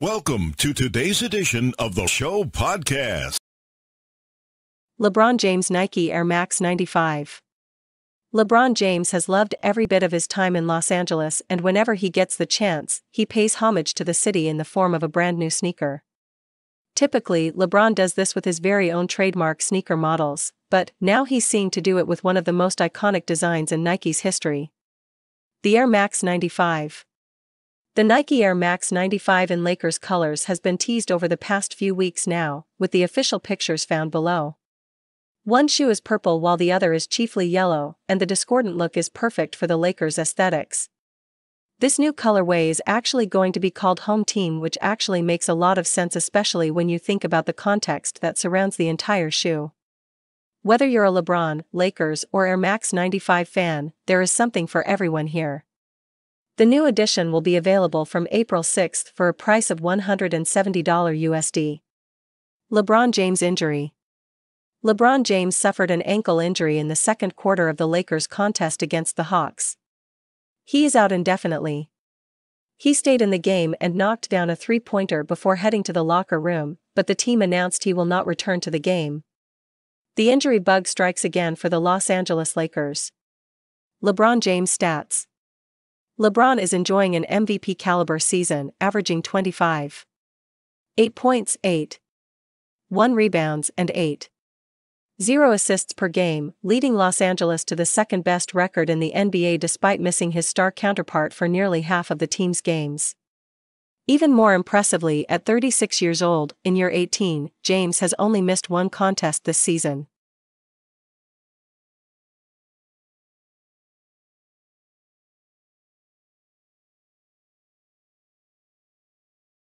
Welcome to today's edition of the show podcast. LeBron James Nike Air Max 95. LeBron James has loved every bit of his time in Los Angeles, and whenever he gets the chance, he pays homage to the city in the form of a brand new sneaker. Typically, LeBron does this with his very own trademark sneaker models, but now he's seen to do it with one of the most iconic designs in Nike's history. The Air Max 95. The Nike Air Max 95 in Lakers colors has been teased over the past few weeks now, with the official pictures found below. One shoe is purple while the other is chiefly yellow, and the discordant look is perfect for the Lakers' aesthetics. This new colorway is actually going to be called Home Team, which actually makes a lot of sense, especially when you think about the context that surrounds the entire shoe. Whether you're a LeBron, Lakers, or Air Max 95 fan, there is something for everyone here. The new edition will be available from April 6 for a price of $170 USD. LeBron James injury. LeBron James suffered an ankle injury in the second quarter of the Lakers' contest against the Hawks. He is out indefinitely. He stayed in the game and knocked down a three pointer before heading to the locker room, but the team announced he will not return to the game. The injury bug strikes again for the Los Angeles Lakers. LeBron James stats LeBron is enjoying an MVP caliber season, averaging 25. 8 points, 8. 1 rebounds, and 8. 0 assists per game, leading Los Angeles to the second best record in the NBA despite missing his star counterpart for nearly half of the team's games. Even more impressively, at 36 years old, in year 18, James has only missed one contest this season.